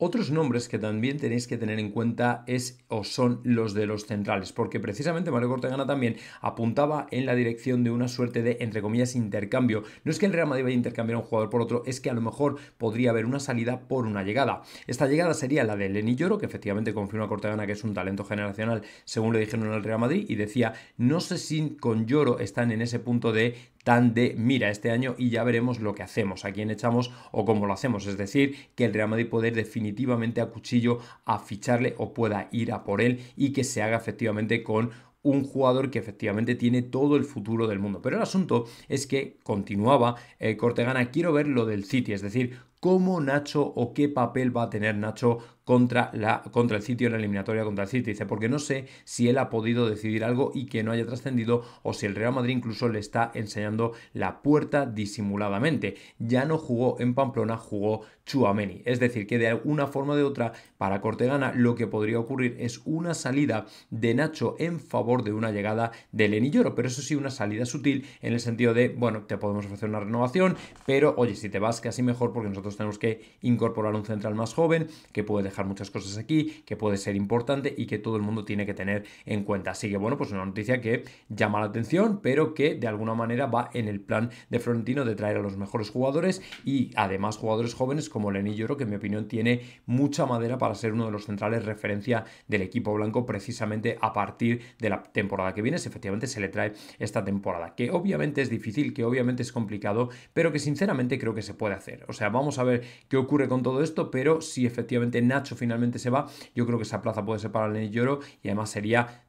Otros nombres que también tenéis que tener en cuenta es o son los de los centrales, porque precisamente Mario Cortegana también apuntaba en la dirección de una suerte de, entre comillas, intercambio. No es que el Real Madrid vaya a intercambiar a un jugador por otro, es que a lo mejor podría haber una salida por una llegada. Esta llegada sería la de Lenny Lloro, que efectivamente confirma Cortegana que es un talento generacional, según le dijeron en el Real Madrid, y decía, no sé si con Lloro están en ese punto de tan de mira este año y ya veremos lo que hacemos, a quién echamos o cómo lo hacemos. Es decir, que el Real Madrid poder definitivamente a cuchillo a ficharle o pueda ir a por él y que se haga efectivamente con un jugador que efectivamente tiene todo el futuro del mundo. Pero el asunto es que continuaba eh, Cortegana, quiero ver lo del City, es decir, cómo Nacho o qué papel va a tener Nacho contra, la, contra el sitio en la eliminatoria contra el sitio, Dice, porque no sé si él ha podido decidir algo y que no haya trascendido o si el Real Madrid incluso le está enseñando la puerta disimuladamente. Ya no jugó en Pamplona, jugó Chuameni. Es decir, que de una forma o de otra, para Cortegana lo que podría ocurrir es una salida de Nacho en favor de una llegada de Leni Lloro, pero eso sí, una salida sutil en el sentido de, bueno, te podemos ofrecer una renovación, pero oye, si te vas casi mejor porque nosotros tenemos que incorporar un central más joven que puede dejar muchas cosas aquí, que puede ser importante y que todo el mundo tiene que tener en cuenta. Así que bueno, pues una noticia que llama la atención, pero que de alguna manera va en el plan de Florentino de traer a los mejores jugadores y además jugadores jóvenes como Lenny Lloro, que en mi opinión tiene mucha madera para ser uno de los centrales referencia del equipo blanco precisamente a partir de la temporada que viene. Si efectivamente se le trae esta temporada, que obviamente es difícil, que obviamente es complicado, pero que sinceramente creo que se puede hacer. O sea, vamos a ver qué ocurre con todo esto, pero si efectivamente Nacho finalmente se va, yo creo que esa plaza puede ser para el Lloro y además sería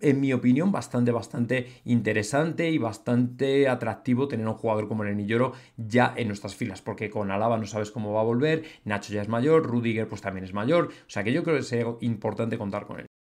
en mi opinión, bastante, bastante interesante y bastante atractivo tener un jugador como el enilloro ya en nuestras filas, porque con Alaba no sabes cómo va a volver, Nacho ya es mayor, Rudiger pues también es mayor, o sea que yo creo que sería importante contar con él.